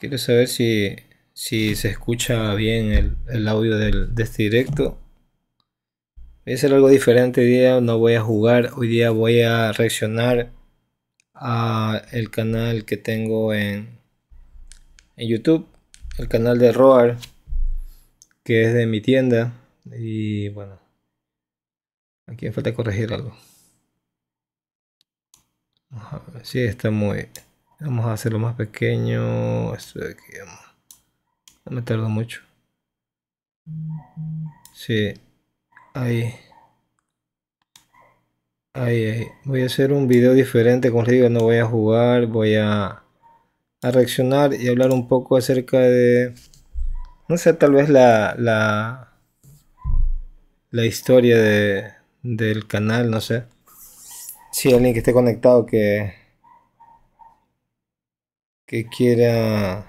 Quiero saber si, se escucha bien el, audio de este directo. Voy a hacer algo diferente hoy día, no voy a jugar, hoy día voy a reaccionar a el canal que tengo en, en YouTube, el canal de Roar, que es de mi tienda. Y bueno, aquí me falta corregir algo. sí, está muy... Vamos a hacerlo más pequeño. Esto de aquí, vamos. No me tardo mucho. Sí. Ahí. Ahí, ahí. Voy a hacer un video diferente, con Rigo, no voy a jugar, voy a, a reaccionar y hablar un poco acerca de... No sé, tal vez la... la, historia de, del canal, no sé. Si alguien que esté conectado que que quiera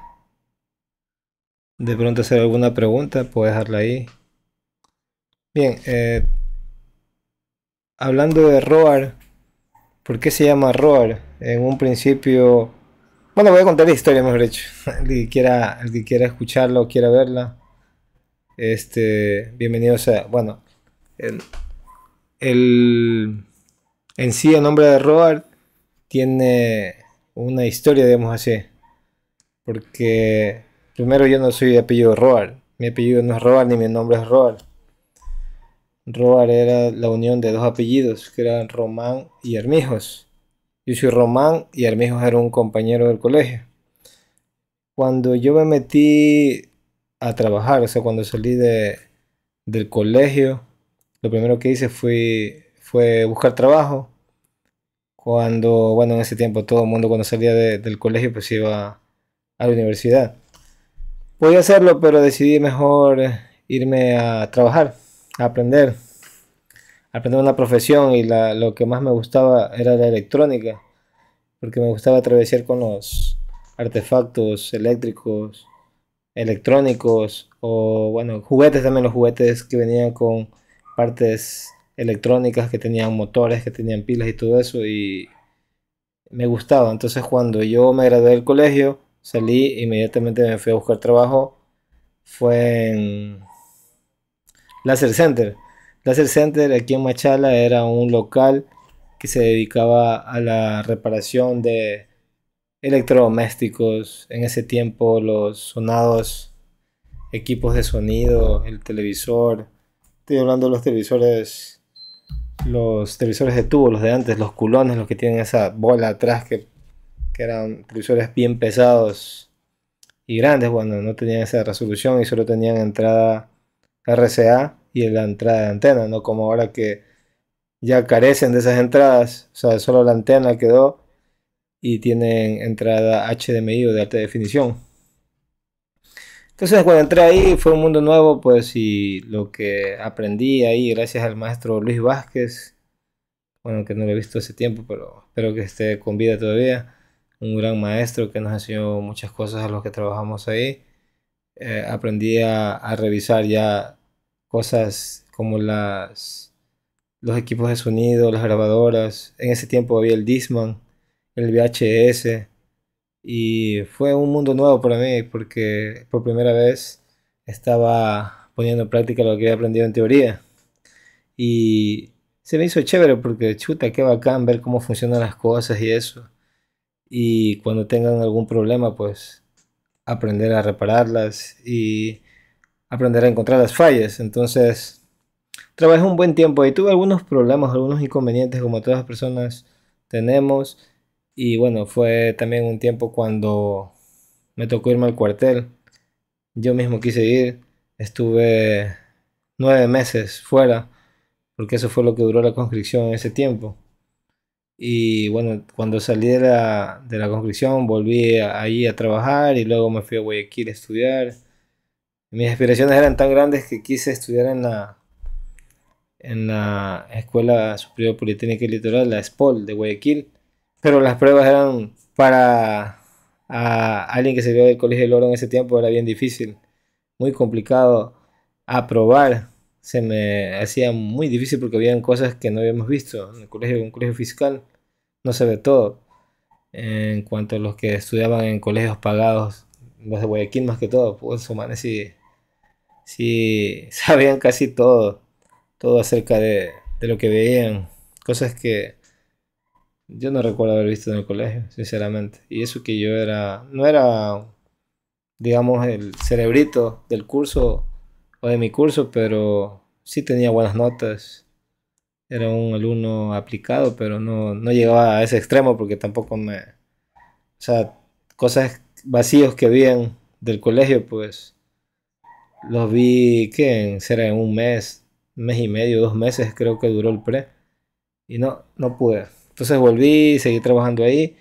de pronto hacer alguna pregunta, puede dejarla ahí. Bien, eh, hablando de Roar, ¿por qué se llama Roar? En un principio, bueno, voy a contar la historia, mejor dicho. El que quiera, que quiera escucharla o quiera verla, este, bienvenidos a, bueno, el en sí el nombre de Roar tiene una historia, digamos así. Porque primero yo no soy de apellido Roar. Mi apellido no es Roar ni mi nombre es Roar. Roar era la unión de dos apellidos, que eran Román y Armijos Yo soy Román y Armijos era un compañero del colegio. Cuando yo me metí a trabajar, o sea, cuando salí de, del colegio, lo primero que hice fue, fue buscar trabajo. Cuando, bueno, en ese tiempo todo el mundo cuando salía del colegio pues iba a la universidad. Podía hacerlo, pero decidí mejor irme a trabajar, a aprender, aprender una profesión y lo que más me gustaba era la electrónica, porque me gustaba atravesar con los artefactos eléctricos, electrónicos o bueno, juguetes también, los juguetes que venían con partes electrónicas que tenían motores, que tenían pilas y todo eso y me gustaba. Entonces cuando yo me gradué del colegio, salí, inmediatamente me fui a buscar trabajo. Fue en Laser Center. Laser Center aquí en Machala era un local que se dedicaba a la reparación de electrodomésticos. En ese tiempo los sonados equipos de sonido, el televisor. Estoy hablando de los televisores, los televisores de tubo, los de antes, los culones, los que tienen esa bola atrás que eran televisores bien pesados y grandes, bueno, no tenían esa resolución y solo tenían entrada RCA y la entrada de antena, no como ahora que ya carecen de esas entradas, o sea, solo la antena quedó y tienen entrada HDMI o de alta definición. Entonces cuando entré ahí fue un mundo nuevo, pues y lo que aprendí ahí gracias al maestro Luis Vázquez, bueno que no lo he visto hace tiempo, pero espero que esté con vida todavía un gran maestro que nos enseñó muchas cosas a los que trabajamos ahí. Eh, aprendí a, revisar ya cosas como las, los equipos de sonido, las grabadoras. En ese tiempo había el Disman, el VHS. Y fue un mundo nuevo para mí porque por primera vez estaba poniendo en práctica lo que había aprendido en teoría. Y se me hizo chévere porque chuta, qué bacán ver cómo funcionan las cosas y eso y cuando tengan algún problema, pues aprender a repararlas y aprender a encontrar las fallas. Entonces, trabajé un buen tiempo y tuve algunos problemas, algunos inconvenientes como todas las personas tenemos. Y bueno, fue también un tiempo cuando me tocó irme al cuartel. Yo mismo quise ir. Estuve nueve meses fuera, porque eso fue lo que duró la conscripción en ese tiempo. Y bueno, cuando salí de la, de la volví ahí a trabajar y luego me fui a Guayaquil a estudiar. Mis aspiraciones eran tan grandes que quise estudiar en la, en la Escuela Superior Politécnica y Litoral, la SPOL de Guayaquil. Pero las pruebas eran para a alguien que se vio del Colegio del Oro en ese tiempo, era bien difícil, muy complicado aprobar. Se me hacía muy difícil porque habían cosas que no habíamos visto en el colegio, un colegio fiscal no se ve todo. En cuanto a los que estudiaban en colegios pagados, los de Guayaquil más que todo, pues su manes sí, sí sabían casi todo, todo acerca de, de lo que veían, cosas que yo no recuerdo haber visto en el colegio, sinceramente. Y eso que yo era, no era, digamos, el cerebrito del curso o de mi curso, pero sí tenía buenas notas era un alumno aplicado, pero no, no llegaba a ese extremo porque tampoco me... O sea, cosas vacíos que había del colegio, pues los vi, que será en un mes, mes y medio, dos meses creo que duró el pre. Y no, no pude. Entonces volví, seguí trabajando ahí.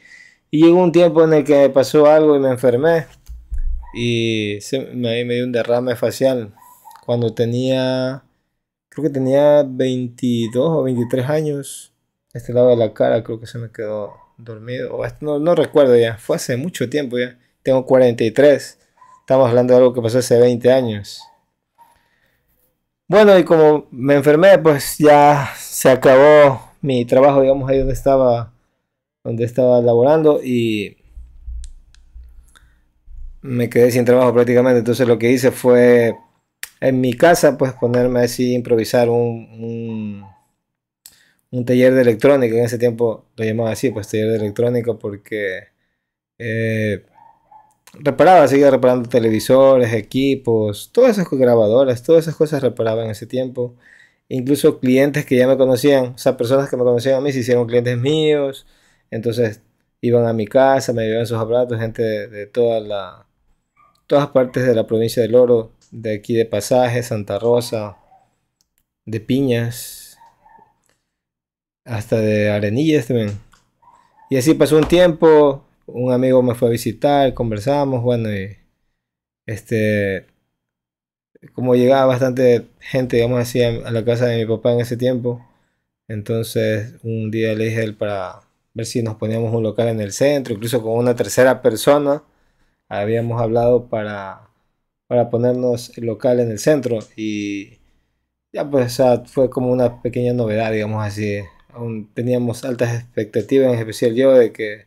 Y llegó un tiempo en el que pasó algo y me enfermé. Y se, me, me dio un derrame facial. Cuando tenía creo que tenía 22 o 23 años. Este lado de la cara creo que se me quedó dormido. Este, no, recuerdo ya. Fue hace mucho tiempo ya. Tengo 43. Estamos hablando de algo que pasó hace 20 años. Bueno, y como me enfermé, pues ya se acabó mi trabajo, digamos, ahí donde estaba, donde estaba laborando y me quedé sin trabajo prácticamente. Entonces lo que hice fue en mi casa, pues ponerme así, improvisar un, un, taller de electrónica. En ese tiempo lo llamaba así, pues taller de electrónica, porque eh, reparaba, seguía reparando televisores, equipos, todas esas grabadoras, todas esas cosas reparaba en ese tiempo. Incluso clientes que ya me conocían, o sea, personas que me conocían a mí se hicieron clientes míos. Entonces iban a mi casa, me llevaban sus aparatos, gente de, todas las todas partes de la provincia del Oro de aquí de Pasaje, Santa Rosa, de Piñas, hasta de Arenillas también. Y así pasó un tiempo, un amigo me fue a visitar, conversamos, bueno, y este, como llegaba bastante gente, digamos así, a, la casa de mi papá en ese tiempo, entonces un día le dije a él para ver si nos poníamos un local en el centro, incluso con una tercera persona, habíamos hablado para para ponernos el local en el centro y ya pues o sea, fue como una pequeña novedad, digamos así. Aún teníamos altas expectativas, en especial yo, de que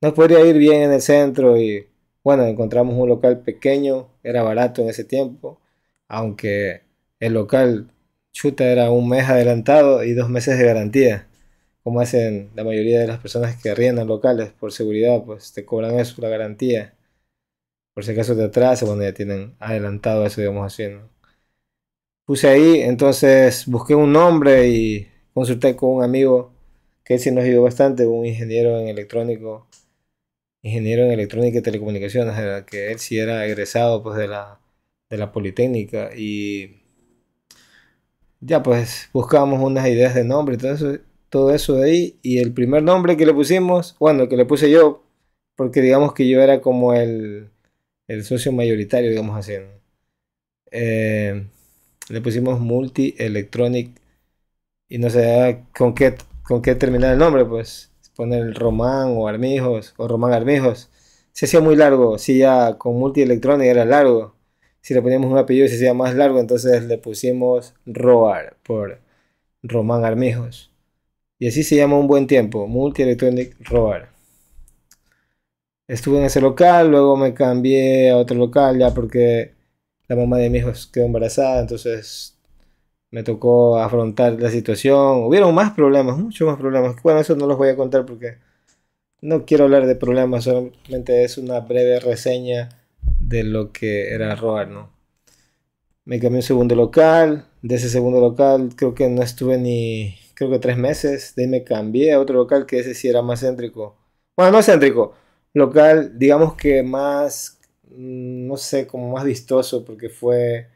nos podría ir bien en el centro y bueno, encontramos un local pequeño, era barato en ese tiempo, aunque el local chuta era un mes adelantado y dos meses de garantía, como hacen la mayoría de las personas que arriendan locales por seguridad, pues te cobran eso, la garantía por si acaso te atrasa cuando ya tienen adelantado eso, digamos así. Puse ahí, entonces busqué un nombre y consulté con un amigo que él sí nos ayudó bastante, un ingeniero en electrónico, ingeniero en electrónica y telecomunicaciones, que él sí era egresado pues de la, de la Politécnica y ya pues buscamos unas ideas de nombre todo eso, todo eso de ahí y el primer nombre que le pusimos, bueno, que le puse yo, porque digamos que yo era como el el socio mayoritario, digamos así. Eh, le pusimos Multi Electronic y no sé ah, con qué, con qué terminar el nombre, pues poner Román o Armijos o Román Armijos. Se hacía muy largo, si ya con Multi Electronic era largo. Si le poníamos un apellido y se hacía más largo, entonces le pusimos Roar por Román Armijos. Y así se llama un buen tiempo, Multi Electronic Roar estuve en ese local, luego me cambié a otro local ya porque la mamá de mi hijo quedó embarazada, entonces me tocó afrontar la situación. Hubieron más problemas, muchos más problemas. Bueno, eso no los voy a contar porque no quiero hablar de problemas, solamente es una breve reseña de lo que era robar. ¿no? Me cambié un segundo local, de ese segundo local creo que no estuve ni, creo que tres meses, de ahí me cambié a otro local que ese sí era más céntrico. Bueno, no céntrico, local, digamos que más, mm, no sé, como más vistoso, porque fue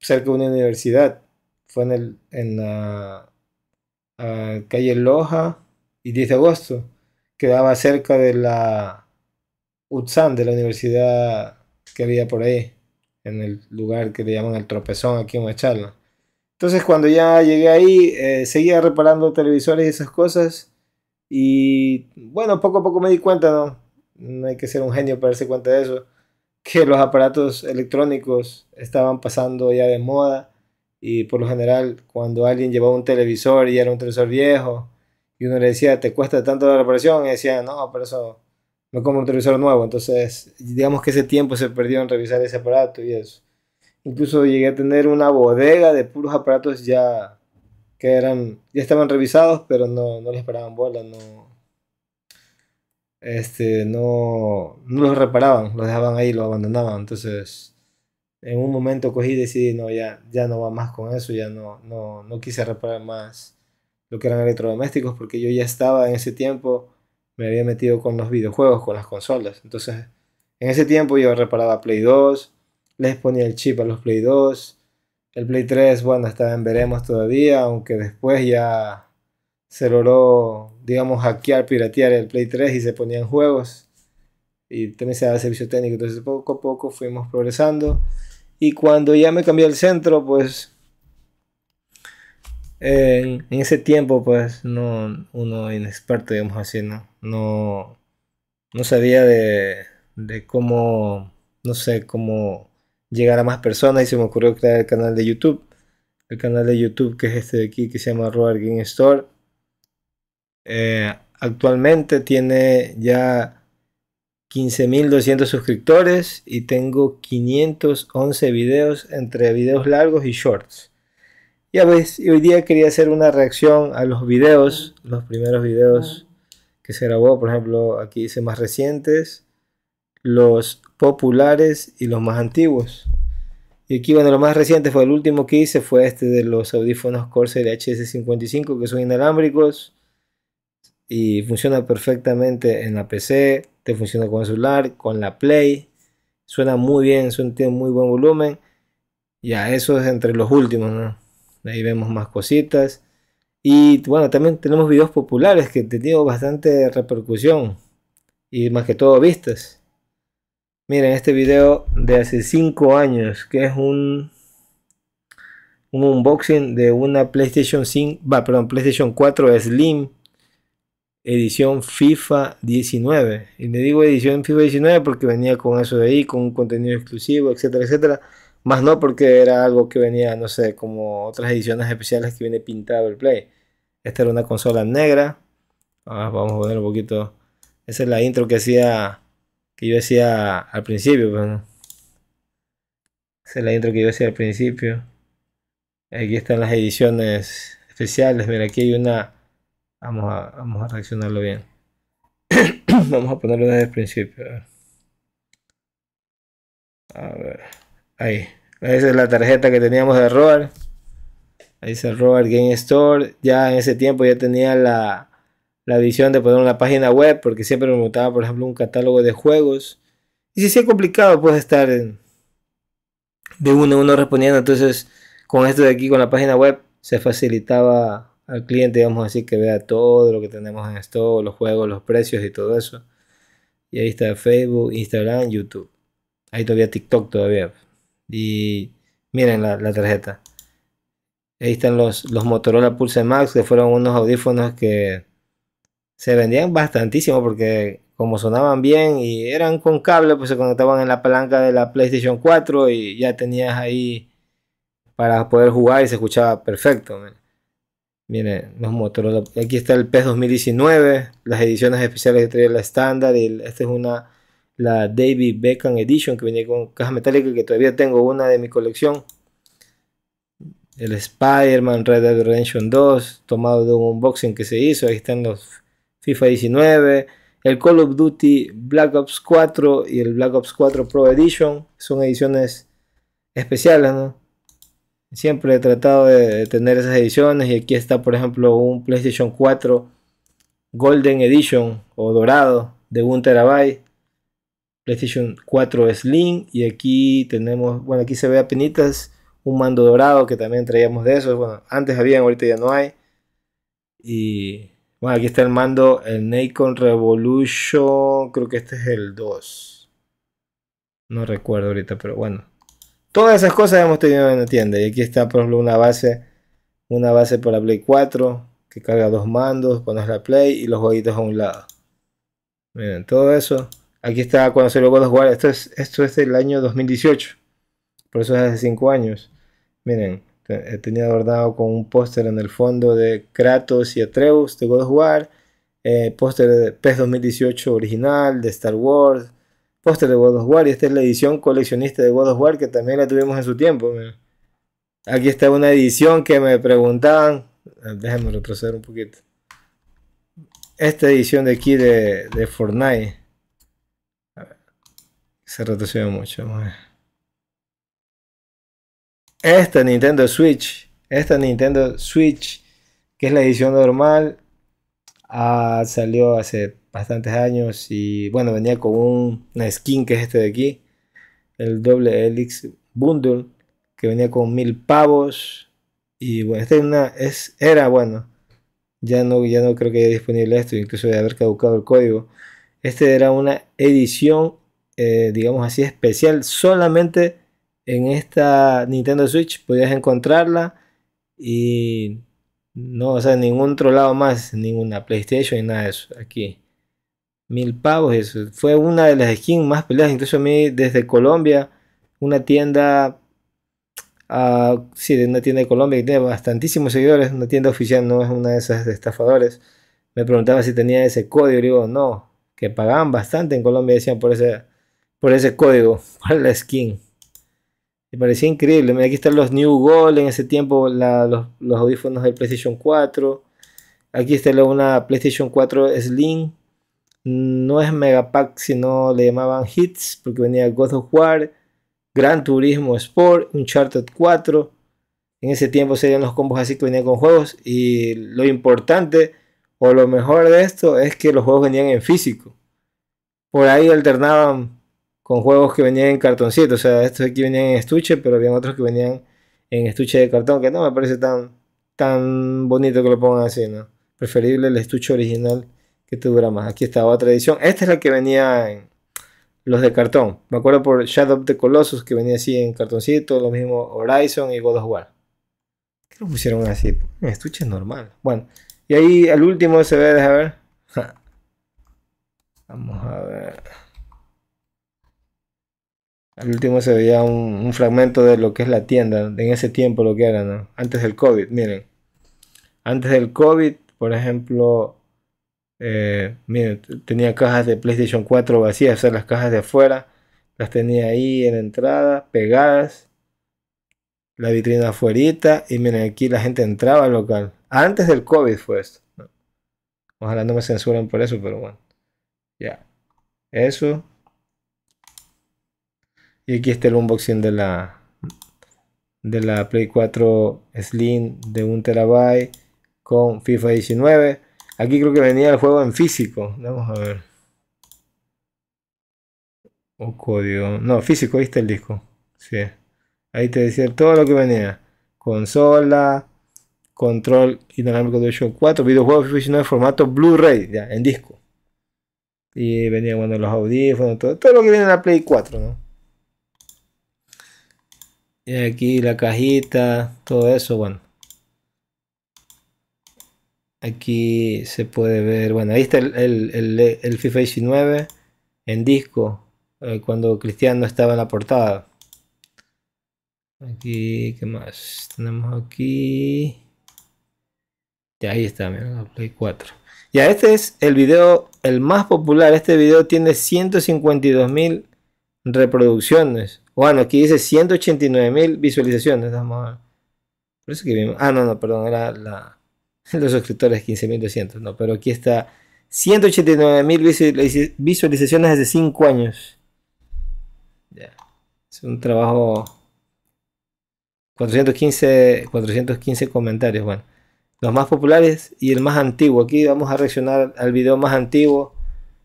cerca de una universidad. Fue en, el, en la calle Loja y 10 de agosto. Quedaba cerca de la UTSAN, de la universidad que había por ahí, en el lugar que le llaman el tropezón aquí en Machala. Entonces cuando ya llegué ahí, eh, seguía reparando televisores y esas cosas. Y bueno, poco a poco me di cuenta, ¿no? no hay que ser un genio para darse cuenta de eso, que los aparatos electrónicos estaban pasando ya de moda y por lo general cuando alguien llevaba un televisor y era un televisor viejo y uno le decía, te cuesta tanto la reparación, y decía, no, pero eso me como un televisor nuevo, entonces digamos que ese tiempo se perdió en revisar ese aparato y eso. Incluso llegué a tener una bodega de puros aparatos ya que eran, ya estaban revisados, pero no, no les paraban bola, no, este, no, no los reparaban, los dejaban ahí, los abandonaban. Entonces, en un momento cogí y decidí, no, ya, ya no va más con eso, ya no, no, no quise reparar más lo que eran electrodomésticos, porque yo ya estaba en ese tiempo, me había metido con los videojuegos, con las consolas. Entonces, en ese tiempo yo reparaba Play 2, les ponía el chip a los Play 2, el Play 3, bueno, estaba en veremos todavía, aunque después ya se logró, digamos, hackear, piratear el Play 3 y se ponían juegos. Y también se daba servicio técnico. Entonces poco a poco fuimos progresando. Y cuando ya me cambié el centro, pues... en ese tiempo, pues, no, uno inexperto, digamos así, ¿no? No, no sabía de, de cómo, no sé, cómo llegar a más personas y se me ocurrió crear el canal de YouTube. El canal de YouTube que es este de aquí, que se llama Roar Game Store eh, actualmente tiene ya 15.200 suscriptores y tengo 511 videos entre videos largos y shorts. Ya ves, hoy día quería hacer una reacción a los videos, los primeros videos que se grabó, por ejemplo, aquí hice más recientes, los populares y los más antiguos. Y aquí, bueno, lo más reciente fue el último que hice, fue este de los audífonos Corsair HS55 que son inalámbricos y funciona perfectamente en la PC, te funciona con el celular, con la Play, suena muy bien, tiene muy buen volumen. Ya, eso es entre los últimos, Ahí vemos más cositas. Y bueno, también tenemos videos populares que han tenido bastante repercusión y más que todo vistas. Miren este video de hace 5 años que es un un unboxing de una PlayStation 5, perdón, PlayStation 4 Slim edición FIFA 19. Y le digo edición FIFA 19 porque venía con eso de ahí, con un contenido exclusivo, etcétera, etcétera. Más no porque era algo que venía, no sé, como otras ediciones especiales que viene pintado el Play. Esta era una consola negra. Ah, vamos a poner un poquito. Esa es la intro que hacía, que yo hacía al principio. Bueno. Pues, Esa es la intro que yo hacía al principio. Aquí están las ediciones especiales. Mira, aquí hay una Vamos a, reaccionarlo bien. vamos a ponerlo desde el principio. A ver. Ahí. Esa es la tarjeta que teníamos de Robert. Ahí el roar Game Store. Ya en ese tiempo ya tenía la, la visión de poner una página web porque siempre me gustaba, por ejemplo, un catálogo de juegos. Y si se es complicado, pues estar de uno a uno respondiendo. Entonces, con esto de aquí, con la página web, se facilitaba al cliente vamos a decir que vea todo lo que tenemos en esto, los juegos, los precios y todo eso. Y ahí está Facebook, Instagram, YouTube. Ahí todavía TikTok todavía. Y miren la, tarjeta. Ahí están los, los Motorola Pulse Max, que fueron unos audífonos que se vendían bastantísimo porque como sonaban bien y eran con cable, pues se conectaban en la palanca de la PlayStation 4 y ya tenías ahí para poder jugar y se escuchaba perfecto. Miren, los motores Aquí está el PES 2019, las ediciones especiales que traía la estándar. Y esta es una, la David Beckham Edition que venía con caja metálica que todavía tengo una de mi colección. El Spider-Man Red Dead Redemption 2, tomado de un unboxing que se hizo. Ahí están los FIFA 19, el Call of Duty Black Ops 4 y el Black Ops 4 Pro Edition. Son ediciones especiales, ¿no? Siempre he tratado de tener esas ediciones y aquí está por ejemplo un PlayStation 4 Golden Edition o dorado de 1 terabyte. PlayStation 4 Slim y aquí tenemos, bueno aquí se ve a pinitas un mando dorado que también traíamos de esos, bueno antes habían, ahorita ya no hay. Y bueno, aquí está el mando, el Nikon Revolution, creo que este es el 2. No recuerdo ahorita, pero bueno. Todas esas cosas hemos tenido en la tienda. Y aquí está, por ejemplo, una base, una base para Play 4 que carga dos mandos, pones la Play y los jueguitos a un lado. Miren, todo eso. Aquí está cuando se puedo jugar. Esto es, esto es del año 2018. Por eso es hace 5 años. Miren, tenía adornado con un póster en el fondo de Kratos y Atreus de God of War, póster de PES 2018 original, de Star Wars, póster de God of War. Y esta es la edición coleccionista de God of War que también la tuvimos en su tiempo. Aquí está una edición que me preguntaban. Déjenme retroceder un poquito. Esta edición de aquí de, Fortnite. se retrocedió mucho. Esta Nintendo Switch. Esta Nintendo Switch. Que es la edición normal. Ah, salió hace bastantes años y bueno, venía con una skin que es este de aquí, el doble elix Bundle, que venía con mil pavos y bueno, esta una, es, era bueno, ya no, ya no creo que haya disponible esto, incluso de haber caducado el código. Este era una edición, eh, digamos así, especial, solamente en esta Nintendo Switch podías encontrarla y no, o sea, ningún otro lado más, ninguna PlayStation y nada de eso. Aquí. Mil pavos, eso. Fue una de las skins más peleadas. Incluso a mí, desde Colombia, una tienda. si, ah, sí, de una tienda de Colombia que tiene bastantísimos seguidores. Una tienda oficial, no es una de esas de estafadores. Me preguntaba si tenía ese código. Y digo, no, que pagaban bastante en Colombia, decían por ese, por ese código, por la skin. Me parecía increíble. Mira, aquí están los New Gold en ese tiempo, los, los, audífonos del PlayStation 4. Aquí está una PlayStation 4 Slim no es Megapack, sino le llamaban Hits, porque venía God of War, Gran Turismo Sport, Uncharted 4. En ese tiempo serían los combos así que venían con juegos. Y lo importante o lo mejor de esto es que los juegos venían en físico. Por ahí alternaban con juegos que venían en cartoncito. O sea, estos aquí venían en estuche, pero había otros que venían en estuche de cartón, que no me parece tan, tan bonito que lo pongan así, ¿no? Preferible el estuche original que te dura más? Aquí está otra edición. Esta es la que venía en los de cartón. Me acuerdo por Shadow of the Colossus que venía así en cartoncito, lo mismo Horizon y God of War. ¿Qué lo pusieron así? Un estuche normal. Bueno, y ahí el último se ve, Déjame ver. Vamos a ver. Al último se veía un, un, fragmento de lo que es la tienda, en ese tiempo lo que era, ¿no? Antes del COVID, miren. Antes del COVID, por ejemplo, eh, tenía cajas de PlayStation 4 vacías, o sea, las cajas de afuera las tenía ahí en entrada, pegadas, la vitrina afuera y miren, aquí la gente entraba al local. Antes del COVID fue esto. Ojalá no me censuren por eso, pero bueno. Ya. Eso. Y aquí está el unboxing de la de la Play 4 Slim de 1 terabyte con FIFA 19 Aquí creo que venía el juego en físico. Vamos a ver. O código. No, físico, ahí está el disco. Sí. Ahí te decía todo lo que venía. Consola, control dinámico de show, 4, videojuegos aficionados en formato Blu-ray, ya, en disco. Y venía bueno los audífonos, todo, todo lo que viene en la Play 4, ¿no? Y aquí la cajita, todo eso, bueno. Aquí se puede ver, bueno, ahí está el, el, el, FIFA 19 en disco, eh, cuando Cristiano estaba en la portada. Aquí, ¿qué más? Tenemos aquí... Ya ahí está, mira, Play 4. Ya, este es el video, el más popular. Este video tiene 152.000 reproducciones. Bueno, aquí dice 189.000 visualizaciones. Vamos Por eso que Ah, no, no, perdón, era la los suscriptores 15.200, no, pero aquí está 189.000 visualizaciones Desde 5 años. Es un trabajo 415, 415 comentarios, bueno. Los más populares y el más antiguo. Aquí vamos a reaccionar al video más antiguo.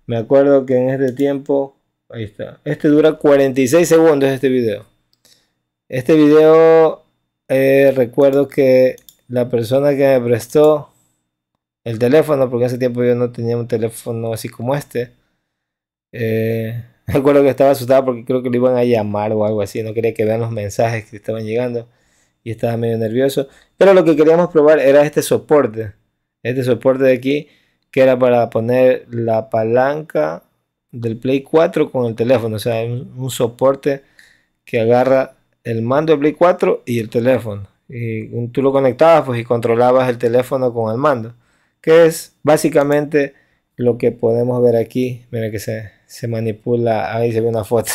Me acuerdo que en este tiempo, ahí está. Este dura 46 segundos este video. Este video eh, recuerdo que la persona que me prestó el teléfono, porque hace tiempo yo no tenía un teléfono así como este. Eh, recuerdo que estaba asustado porque creo que lo iban a llamar o algo así, no quería que vean los mensajes que estaban llegando y estaba medio nervioso. Pero lo que queríamos probar era este soporte, este soporte de aquí, que era para poner la palanca del Play 4 con el teléfono, o sea, un, un soporte que agarra el mando del Play 4 y el teléfono. Y tú lo conectabas pues, y controlabas el teléfono con el mando, que es básicamente lo que podemos ver aquí. Mira que se, manipula, ahí se ve una foto.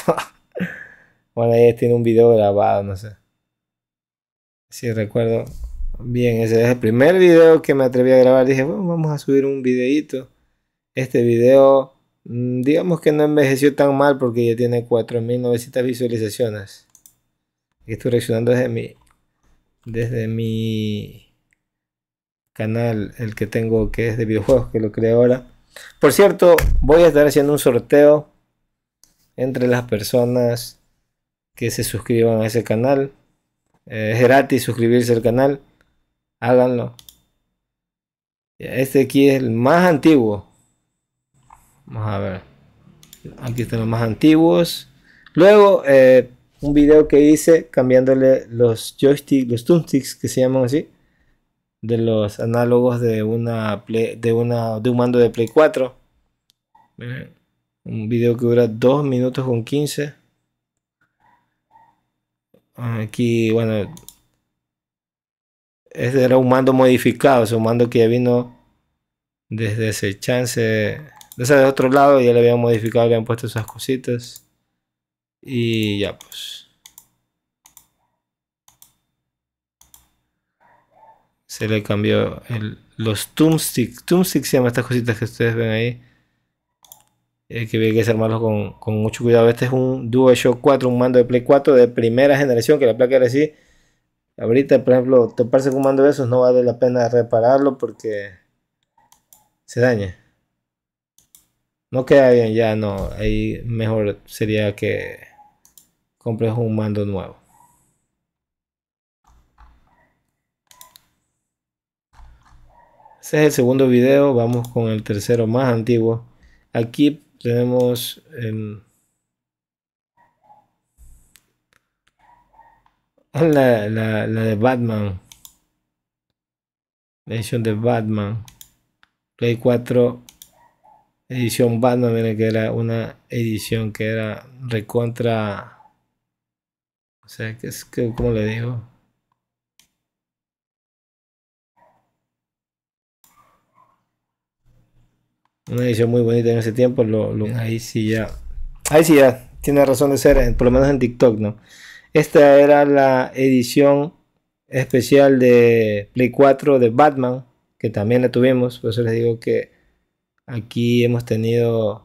bueno, ahí tiene un video grabado, no sé. Si recuerdo bien, ese es el primer video que me atreví a grabar. Dije, bueno, vamos a subir un videito. Este video, mm, digamos que no envejeció tan mal porque ya tiene 4.900 visualizaciones. estoy reaccionando desde mi desde mi canal, el que tengo que es de videojuegos, que lo creé ahora. Por cierto, voy a estar haciendo un sorteo entre las personas que se suscriban a ese canal. Eh, es gratis suscribirse al canal. Háganlo. Este aquí es el más antiguo. Vamos a ver. Aquí están los más antiguos. Luego, eh, un video que hice cambiándole los joysticks, los thumbsticks que se llaman así, de los análogos de una de una de un mando de Play 4. Un video que dura 2 minutos con 15. Aquí, bueno, este era un mando modificado, es un mando que ya vino desde ese chance, desde otro lado, ya le habían modificado, le habían puesto esas cositas. Y ya pues. Se le cambió los tombsticks Tombsticks se llama estas cositas que ustedes ven ahí. Eh, que hay que armarlos con, con, mucho cuidado. Este es un DualShock 4, un mando de Play 4 de primera generación. Que la placa era así. Ahorita, por ejemplo, toparse con un mando de esos no vale la pena repararlo porque se daña. No queda bien, ya no. Ahí mejor sería que compres un mando nuevo. Este es el segundo video, vamos con el tercero más antiguo. Aquí tenemos la, de Batman. La edición de Batman. Play 4 edición Batman, que era una edición que era recontra sea, que es que, ¿cómo le digo? Una edición muy bonita en ese tiempo, lo, ahí sí ya. Ahí sí ya, tiene razón de ser, eh, por lo menos en TikTok, ¿no? Esta era la edición especial de Play 4 de Batman, que también la tuvimos, por eso les digo que aquí hemos tenido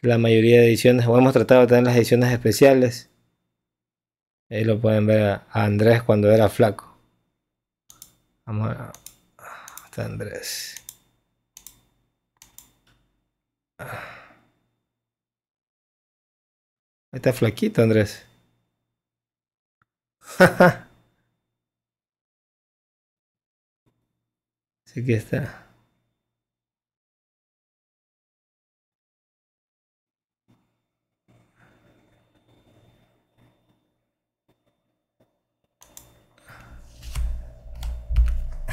la mayoría de ediciones, o hemos tratado de tener las ediciones especiales. Ahí lo pueden ver a Andrés cuando era flaco. Vamos a... Está Andrés. Ahí Está flaquito, Andrés. Así que está.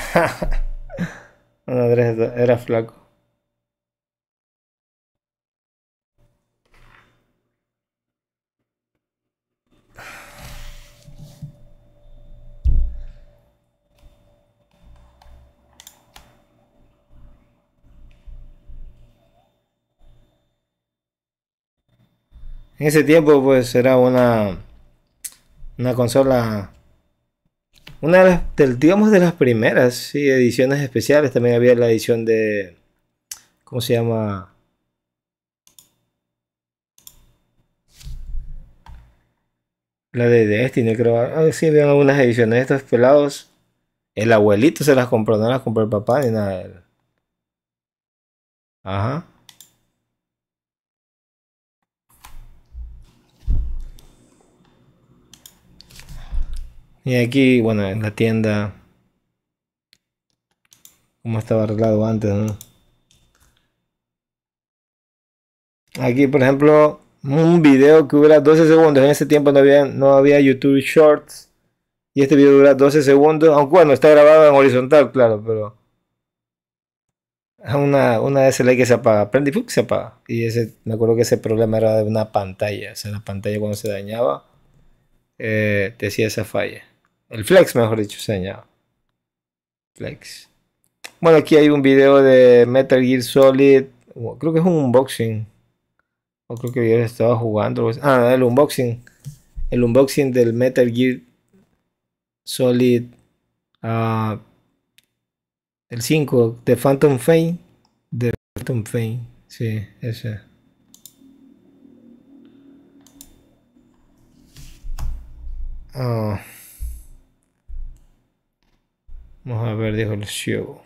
era flaco. En ese tiempo pues era una, una consola una de las, del, digamos, de las primeras sí, ediciones especiales. También había la edición de, ¿cómo se llama? La de Destiny, creo. Ah, sí, habían algunas ediciones de estos pelados. El abuelito se las compró, no las compró el papá ni nada. Ajá. Y aquí, bueno, en la tienda. Como estaba arreglado antes, ¿no? Aquí, por ejemplo, un video que dura 12 segundos. En ese tiempo no había, no había YouTube Shorts. Y este video dura 12 segundos. Aunque bueno, está grabado en horizontal, claro, pero. Una, una SLA que se apaga. Prende se apaga. Y ese, me acuerdo que ese problema era de una pantalla. O sea, la pantalla cuando se dañaba, te eh, decía esa falla. El flex, mejor dicho, señal Flex. Bueno, aquí hay un video de Metal Gear Solid. Creo que es un unboxing. O creo que yo estaba jugando. Ah, el unboxing. El unboxing del Metal Gear Solid. Ah el 5 de Phantom Fame. De Phantom Fame. Sí, ese. Ah Vamos a ver, dijo el ciego.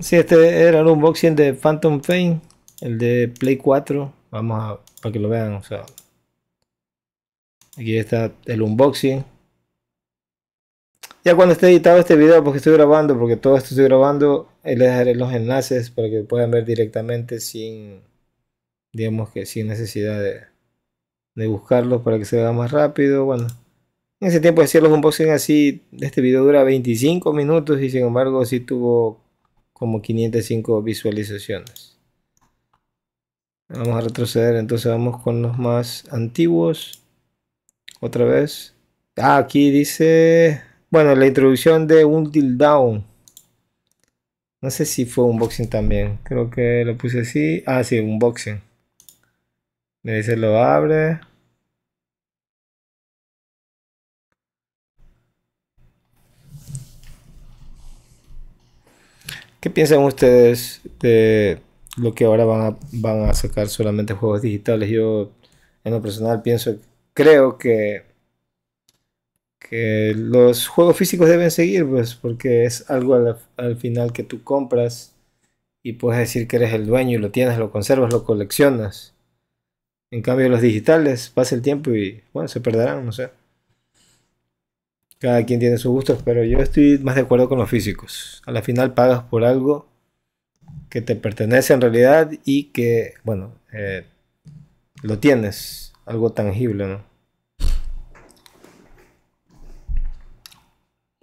Sí, este era el unboxing de Phantom fame el de Play 4. Vamos a, para que lo vean, o sea. Aquí está el unboxing. Ya cuando esté editado este video, porque estoy grabando, porque todo esto estoy grabando, les dejaré los enlaces para que puedan ver directamente sin, digamos que sin necesidad de, buscarlos para que se vea más rápido. Bueno, en ese tiempo hacía los unboxing así, este video dura 25 minutos y sin embargo si tuvo como 505 visualizaciones. Vamos a retroceder, entonces vamos con los más antiguos. Otra vez. Ah, aquí dice, bueno, la introducción de un Down. No sé si fue un boxing también. Creo que lo puse así. Ah, sí, boxing me dice lo abre. ¿Qué piensan ustedes de lo que ahora van a, sacar solamente juegos digitales? Yo, en lo personal, pienso, creo que, los juegos físicos deben seguir, pues, porque es algo al, final que tú compras y puedes decir que eres el dueño y lo tienes, lo conservas, lo coleccionas. En cambio, los digitales, pasa el tiempo y, bueno, se perderán, no sé. Cada quien tiene sus gustos, pero yo estoy más de acuerdo con los físicos. A la final pagas por algo que te pertenece en realidad y que, bueno, eh, lo tienes, algo tangible, ¿no?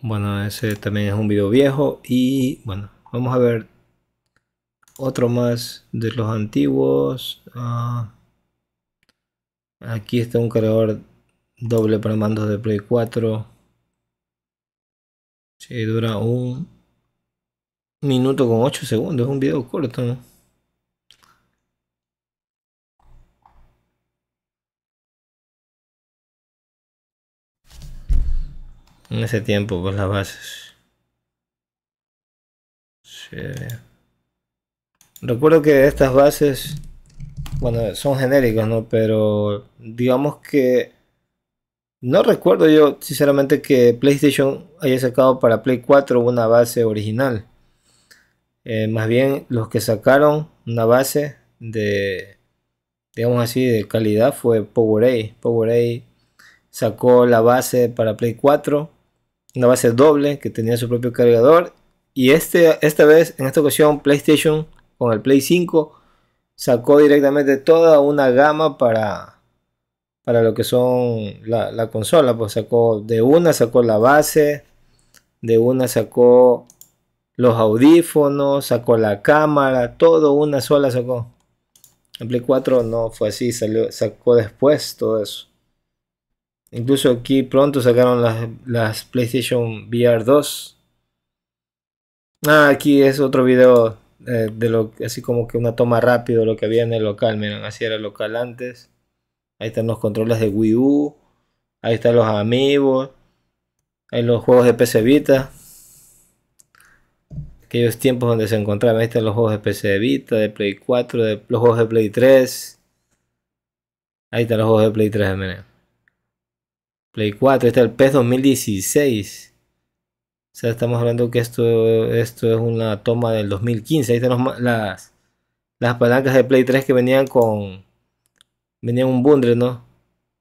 Bueno, ese también es un video viejo y bueno, vamos a ver otro más de los antiguos. Ah, aquí está un cargador doble para mandos de Play 4. Sí, dura un minuto con ocho segundos, es un video corto, ¿no? En ese tiempo, pues las bases. Sí. Recuerdo que estas bases, bueno, son genéricas, ¿no? Pero digamos que no recuerdo yo, sinceramente, que PlayStation haya sacado para Play 4 una base original. Eh, más bien, los que sacaron una base de, digamos así, de calidad fue PowerA. PowerA sacó la base para Play 4, una base doble que tenía su propio cargador. Y este, esta vez, en esta ocasión, PlayStation con el Play 5 sacó directamente toda una gama para para lo que son la, consola, pues sacó de una, sacó la base, de una sacó los audífonos, sacó la cámara, todo una sola sacó. El Play 4 no fue así, salió, sacó después todo eso. Incluso aquí pronto sacaron las, las PlayStation VR 2. Ah, aquí es otro video eh, de lo así como que una toma rápido lo que había en el local. Miren, así era el local antes. Ahí están los controles de Wii U. Ahí están los amigos. Ahí los juegos de PC Vita. Aquellos tiempos donde se encontraban. Ahí están los juegos de PC Vita, de Play 4, de los juegos de Play 3. Ahí están los juegos de Play 3 de Play 4, ahí está el PES 2016. O sea, estamos hablando que esto, esto es una toma del 2015. Ahí están las, las palancas de Play 3 que venían con, venía un bundle, ¿no?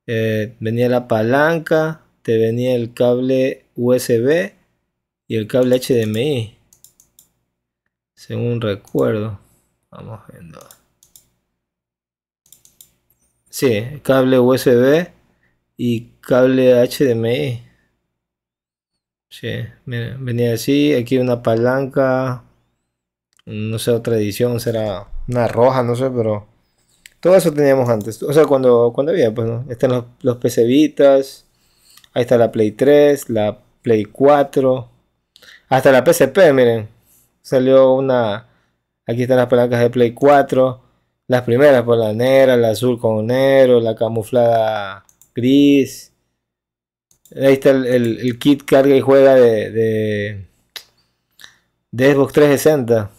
Eh, venía la palanca, te venía el cable USB y el cable HDMI. Según recuerdo. Vamos viendo. Sí, cable USB y cable HDMI. Sí, venía así, aquí una palanca, no sé, otra edición, será una roja, no sé, pero todo eso teníamos antes. O sea, cuando, cuando había, pues no. Están los, los PC Ahí está la Play 3, la Play 4. Hasta la PSP, miren. Salió una. Aquí están las palancas de Play 4. Las primeras, pues la negra, la azul con negro, la camuflada gris. Ahí está el, kit carga y juega de, de, de Xbox 360.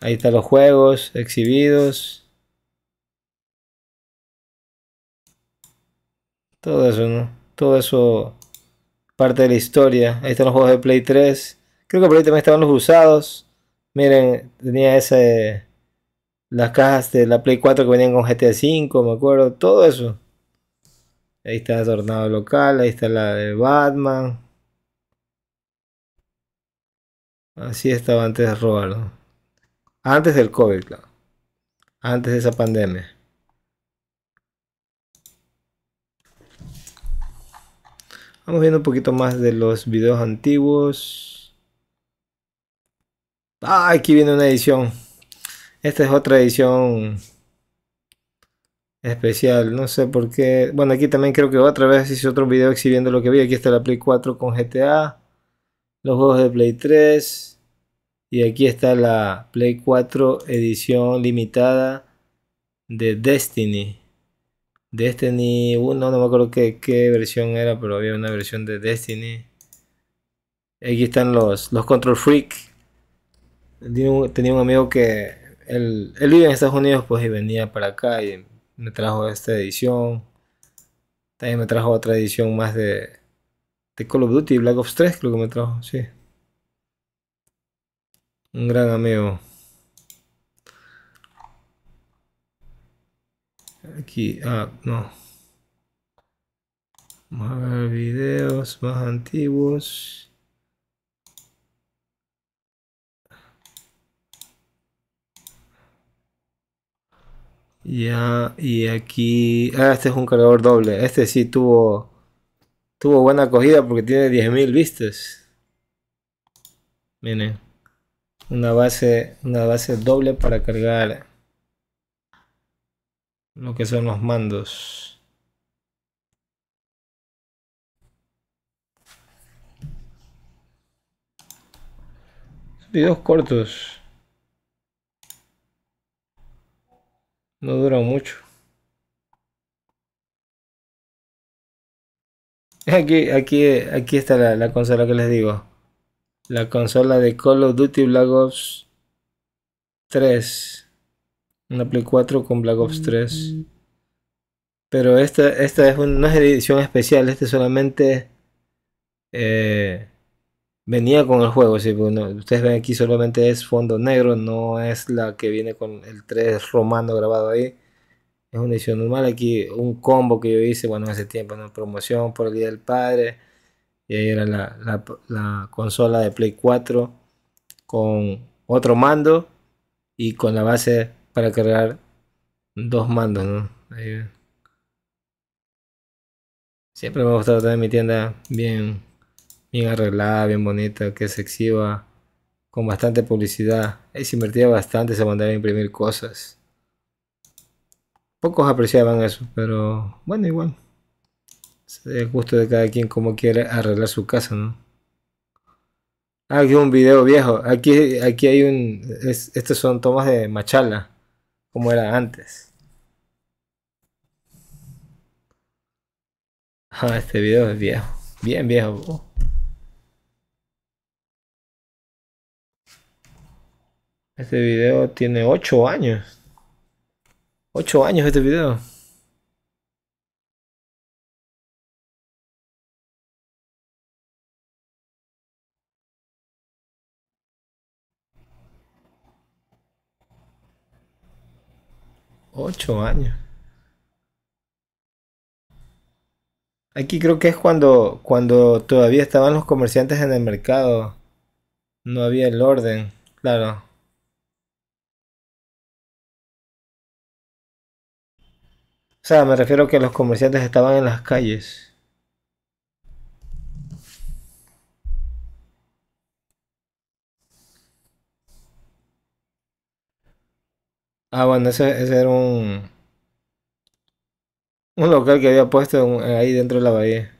Ahí están los juegos exhibidos. Todo eso, ¿no? Todo eso parte de la historia. Ahí están los juegos de Play 3. Creo que por ahí también estaban los usados. Miren, tenía ese... Las cajas de la Play 4 que venían con GTA 5, me acuerdo. Todo eso. Ahí está el tornado local, ahí está la de Batman. Así estaba antes de robarlo. Antes del COVID, claro. Antes de esa pandemia. Vamos viendo un poquito más de los videos antiguos. Ah, aquí viene una edición. Esta es otra edición especial. No sé por qué. Bueno, aquí también creo que otra vez hice otro video exhibiendo lo que vi. Aquí está la Play 4 con GTA. Los juegos de Play 3. Y aquí está la Play 4 edición limitada de Destiny. Destiny 1, no me acuerdo qué, versión era, pero había una versión de Destiny. Aquí están los, los Control Freak. Tenía un amigo que él, él en Estados Unidos pues y venía para acá y me trajo esta edición. También me trajo otra edición más de, de Call of Duty, Black Ops 3 creo que me trajo, sí. Un gran amigo. Aquí, ah, no. Vamos a ver videos más antiguos. Ya, y aquí... Ah, este es un cargador doble. Este sí tuvo... Tuvo buena acogida porque tiene 10.000 vistas. Miren una base, una base doble para cargar lo que son los mandos. Videos cortos. No duran mucho. Aquí, aquí, aquí está la consola que les digo la consola de Call of Duty Black Ops 3. Una Play 4 con Black Ops 3. Pero esta, esta es una edición especial, este solamente eh, venía con el juego. Si ustedes ven aquí solamente es fondo negro, no es la que viene con el 3 romano grabado ahí. Es una edición normal. Aquí un combo que yo hice, bueno, en tiempo, una promoción por el Día del Padre y ahí era la, consola de Play 4 con otro mando y con la base para cargar dos mandos, Siempre me ha gustado tener mi tienda bien, bien arreglada, bien bonita, que se exhiba con bastante publicidad. Ahí se invertía bastante, se mandaba a imprimir cosas. Pocos apreciaban eso, pero bueno, igual el gusto de cada quien como quiere arreglar su casa, ¿no? Ah, aquí un video viejo. Aquí, aquí hay un. estos son tomas de Machala, como era antes. Ah, este video es viejo. Bien viejo. Este video tiene 8 años. 8 años este video. Ocho años. Aquí creo que es cuando, cuando todavía estaban los comerciantes en el mercado. No había el orden, claro. O sea, me refiero a que los comerciantes estaban en las calles. Ah, bueno, ese, era un. Un local que había puesto ahí dentro de la bahía.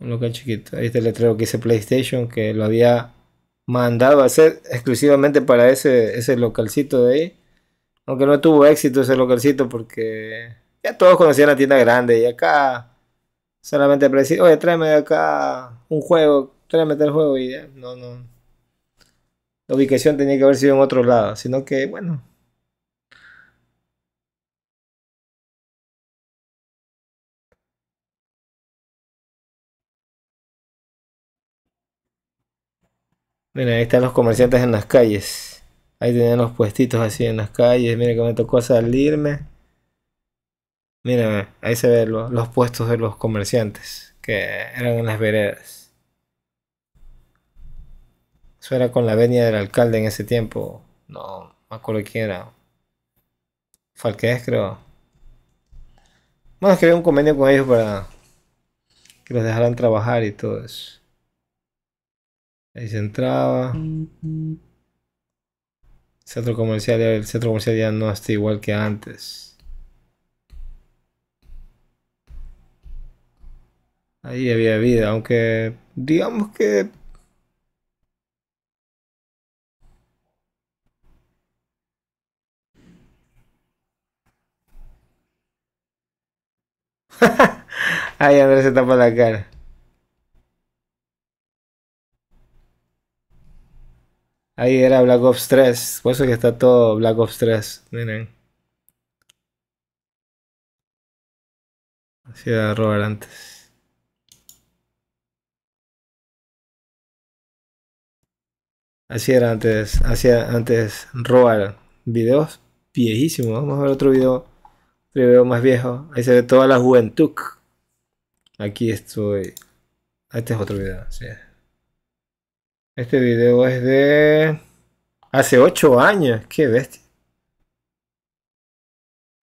Un local chiquito. Ahí te le traigo que dice PlayStation, que lo había mandado a hacer exclusivamente para ese, ese localcito de ahí. Aunque no tuvo éxito ese localcito porque ya todos conocían la tienda grande y acá solamente para oye, tráeme de acá un juego, tráeme el juego y ya, no, no la ubicación tenía que haber sido en otro lado, sino que, bueno. Mira, ahí están los comerciantes en las calles. Ahí tenían los puestitos así en las calles. Mira que me tocó salirme. Mira, ahí se ven los puestos de los comerciantes que eran en las veredas. Eso era con la venia del alcalde en ese tiempo. No, me acuerdo quién era. Falqués, creo. Bueno, es que había un convenio con ellos para que los dejaran trabajar y todo eso. Ahí se entraba. centro comercial, el centro comercial ya no está igual que antes. Ahí había vida, aunque digamos que Ay, Andrés se tapa la cara. Ahí era Black Ops 3. Por eso que está todo Black Ops 3. Miren. Así era robar antes. Así era antes. Así antes robar Videos viejísimos. Vamos a ver otro video. Video más viejo. Ahí se ve toda la juventud. Aquí estoy. Este es otro video, Este video es de... Hace 8 años. Qué bestia.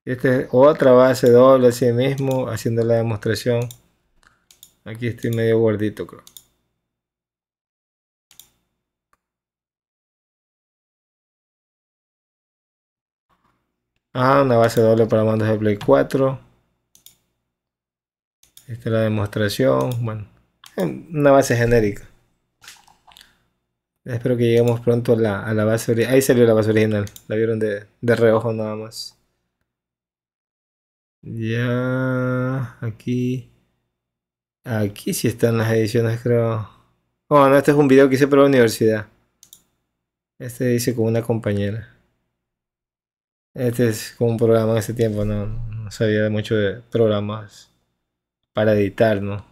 Esta es otra base doble así mismo, haciendo la demostración. Aquí estoy medio gordito, creo. Ah, una base doble para mandos de Play 4. Esta es la demostración. Bueno, una base genérica. Espero que lleguemos pronto a la, base original. Ahí salió la base original. La vieron de, de reojo nada más. Ya, aquí. Aquí sí están las ediciones, creo. Oh, no, este es un video que hice para la universidad. Este hice con una compañera. Este es como un programa en ese tiempo, no, sabía mucho de programas para editar, ¿no?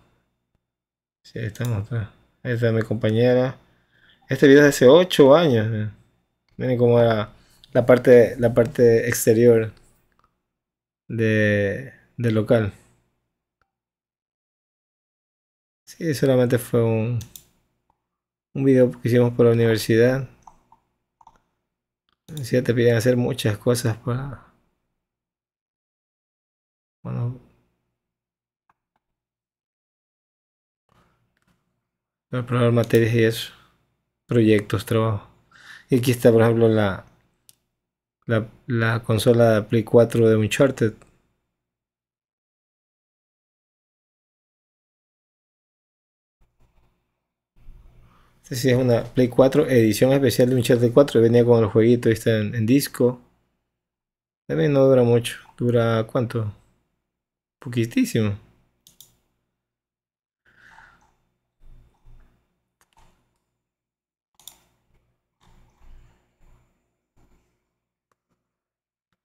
Sí, ahí estamos. Pues. Ahí está mi compañera. Este video es de hace 8 años. Miren cómo era la parte, la parte exterior del local. Sí, solamente fue un, un video que hicimos por la universidad ya te piden hacer muchas cosas para... Bueno... Para probar materias y eso. Proyectos, trabajo. Y aquí está, por ejemplo, la, la, la consola Play 4 de Uncharted. Esta sí es una Play 4 edición especial de un Uncharted 4. Venía con el jueguito, está en, disco. También no dura mucho. Dura cuánto? Poquitísimo.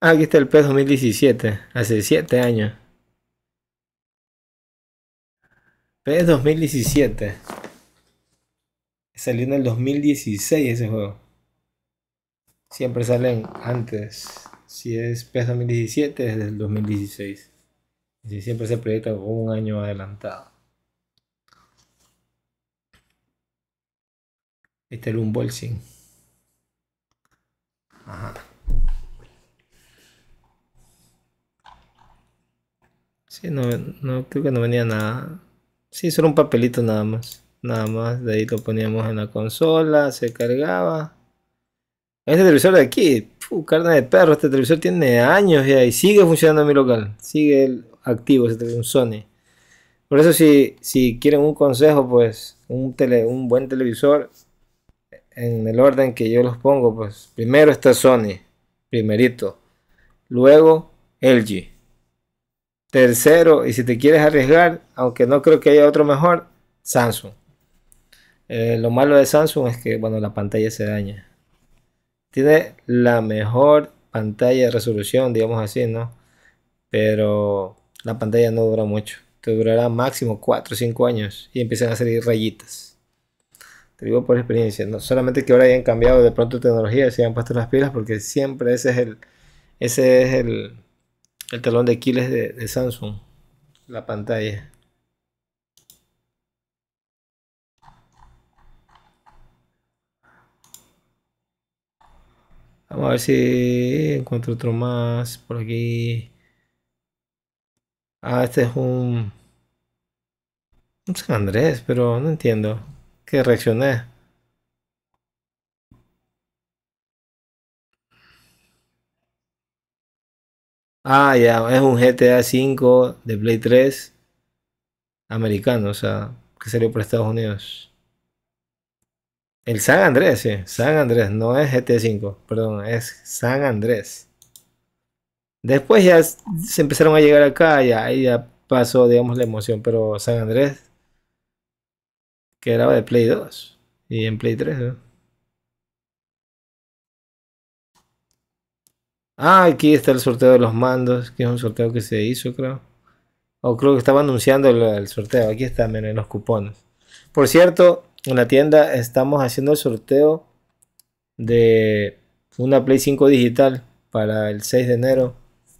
Ah, aquí está el PES 2017, hace 7 años. PES 2017. Salió en el 2016 ese juego. Siempre salen antes. Si es PES 2017, es del 2016. Si siempre se proyecta con un año adelantado. Este es el unboxing. Ajá. Sí, no, no creo que no venía nada. Sí, solo un papelito nada más. Nada más de ahí lo poníamos en la consola, se cargaba. Este televisor de aquí, carne de perro, este televisor tiene años ya y sigue funcionando en mi local. Sigue activo ese televisor, un Sony. Por eso si, si quieren un consejo, pues un, tele, un buen televisor, en el orden que yo los pongo, pues primero está Sony, primerito. Luego LG. Tercero, y si te quieres arriesgar, aunque no creo que haya otro mejor, Samsung. Eh, lo malo de Samsung es que, bueno, la pantalla se daña. Tiene la mejor pantalla de resolución, digamos así, ¿no? Pero la pantalla no dura mucho. Te durará máximo 4 o 5 años y empiezan a salir rayitas. Te digo por experiencia, no solamente que ahora hayan cambiado de pronto tecnología, se hayan puesto las pilas, porque siempre ese es el, ese es el, talón de Aquiles de Samsung, la pantalla. Vamos a ver si encuentro otro más por aquí. Ah, este es un... San Andrés, pero no entiendo. qué reaccioné. Ah, ya, es un GTA V de Play 3 americano, o sea, que salió para Estados Unidos. El San Andrés, sí. San Andrés, no es GT5, perdón, es San Andrés. Después ya se empezaron a llegar acá y ahí ya pasó, digamos, la emoción, pero San Andrés, que era de Play 2 y en Play 3, Ah, aquí está el sorteo de los mandos, que es un sorteo que se hizo, creo. O creo que estaba anunciando el, sorteo. Aquí está, miren, los cupones. Por cierto, en la tienda estamos haciendo el sorteo de una Play 5 digital para el 6 de enero,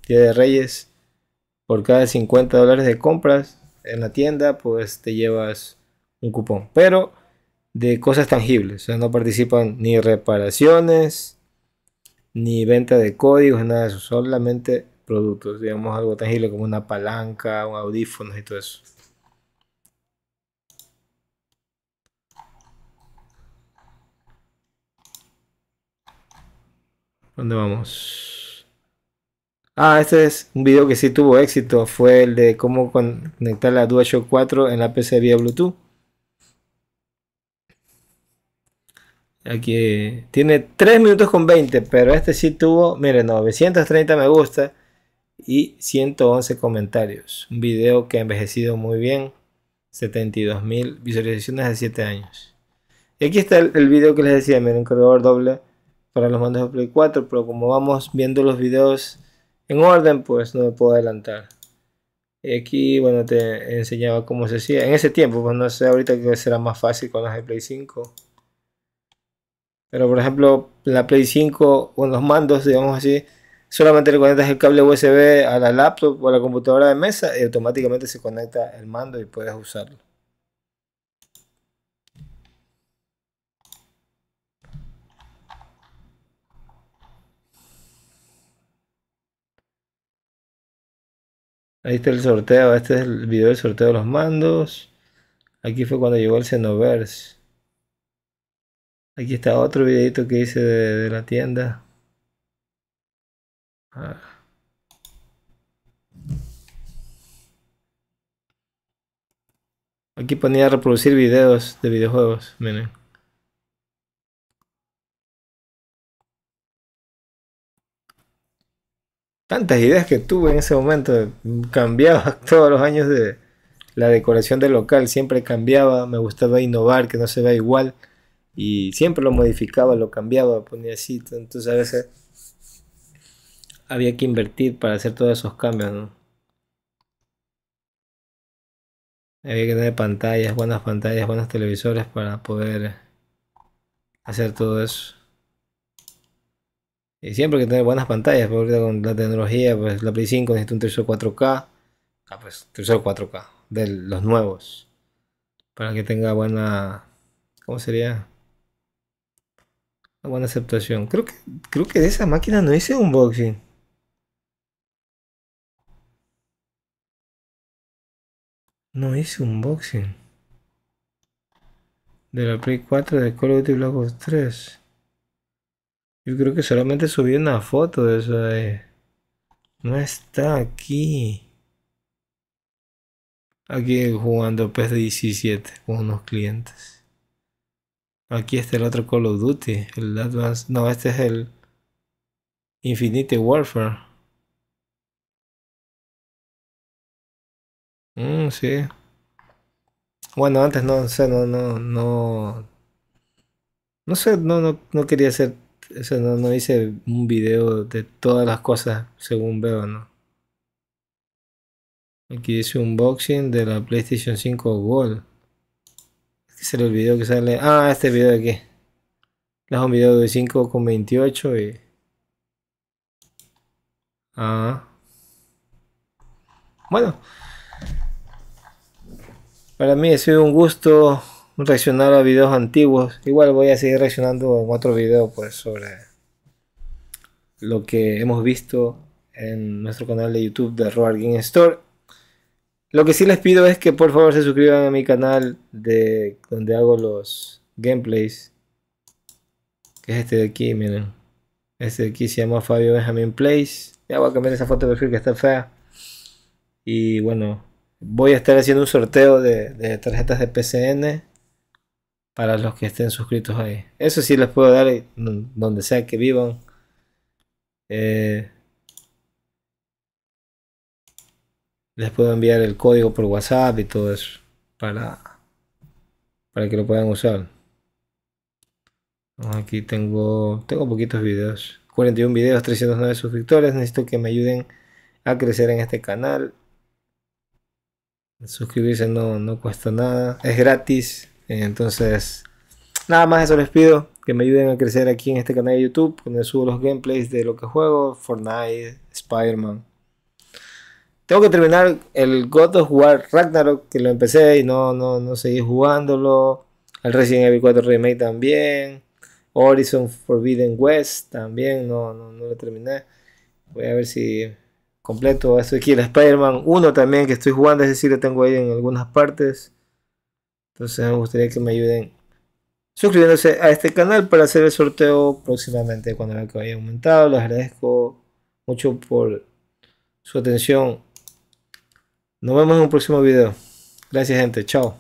Día de Reyes. Por cada 50 dólares de compras en la tienda, pues te llevas un cupón. Pero de cosas tangibles, o sea, no participan ni reparaciones, ni venta de códigos, nada de eso, solamente productos, digamos algo tangible como una palanca, un audífonos y todo eso. ¿Dónde vamos? Ah, este es un video que sí tuvo éxito. Fue el de cómo conectar la DualShock 4 en la PC vía Bluetooth. Aquí tiene 3 minutos con 20, pero este sí tuvo, miren, 930 me gusta y 111 comentarios. Un video que ha envejecido muy bien. 72.000 visualizaciones de 7 años. Y aquí está el, el video que les decía, miren, corredor doble para los mandos de Play 4, pero como vamos viendo los videos en orden, pues no me puedo adelantar. Y aquí, bueno, te enseñaba cómo se hacía. En ese tiempo, pues no sé ahorita que será más fácil con las de Play 5. Pero por ejemplo, la Play 5 con los mandos, digamos así, solamente le conectas el cable USB a la laptop o a la computadora de mesa y automáticamente se conecta el mando y puedes usarlo. Ahí está el sorteo. Este es el video del sorteo de los mandos. Aquí fue cuando llegó el Xenoverse. Aquí está otro videito que hice de, la tienda. Ah. Aquí ponía reproducir videos de videojuegos. Miren. tantas ideas que tuve en ese momento. Cambiaba todos los años de la decoración del local, siempre cambiaba, me gustaba innovar, que no se vea igual. Y siempre lo modificaba, lo cambiaba, ponía así. Entonces a veces había que invertir para hacer todos esos cambios, ¿no? Había que tener pantallas, buenas pantallas, buenos televisores para poder hacer todo eso. Y eh, siempre que tener buenas pantallas, porque ahorita con la tecnología, pues la Play 5 necesita un o 4K. Ah, pues o 4K, de los nuevos. Para que tenga buena... ¿Cómo sería? Una buena aceptación. Creo que, creo que de esa máquina no hice unboxing. No hice unboxing. De la Play 4 de Call of Duty Logos 3. Yo creo que solamente subí una foto de eso eh. No está aquí. Aquí jugando ps 17 con unos clientes. Aquí está el otro Call of Duty, el Advance. No, este es el Infinite Warfare. Mmm, sí. Bueno, antes no, sé, no, no, no... No sé, no, no, no quería hacer eso no, hice un video de todas las cosas según veo, ¿no? Aquí dice unboxing de la PlayStation 5 Gold. Este es que se le olvidó que sale. Ah, este video de aquí. Es un video de 5 con 28 y. Ah. Bueno. Para mí ha sido un gusto reaccionar a videos antiguos. Igual voy a seguir reaccionando en otro videos pues sobre lo que hemos visto en nuestro canal de YouTube de Roar Game Store. Lo que sí les pido es que por favor se suscriban a mi canal de donde hago los gameplays. Que es este de aquí, miren. Este de aquí se llama Fabio Benjamin Plays. Ya voy a cambiar esa foto de perfil que está fea. Y bueno, voy a estar haciendo un sorteo de tarjetas de PCN para los que estén suscritos ahí. Eso sí les puedo dar eh, donde sea que vivan. Eh, les puedo enviar el código por WhatsApp y todo eso para, para que lo puedan usar. Aquí tengo, tengo poquitos videos. 41 videos, 309 suscriptores. Necesito que me ayuden a crecer en este canal. Suscribirse no, no cuesta nada. Es gratis. Entonces, nada más eso les pido, que me ayuden a crecer aquí en este canal de YouTube, donde subo los gameplays de lo que juego, Fortnite, Spider-Man. Tengo que terminar el God of War Ragnarok, que lo empecé y no, no, no seguí jugándolo. El Resident Evil 4 Remake también. Horizon Forbidden West también, no, no, no lo terminé. Voy a ver si completo esto aquí. El Spider-Man 1 también que estoy jugando, es decir, lo tengo ahí en algunas partes. Entonces me gustaría que me ayuden suscribiéndose a este canal para hacer el sorteo próximamente cuando haya aumentado. Les agradezco mucho por su atención. Nos vemos en un próximo video. Gracias gente, chao.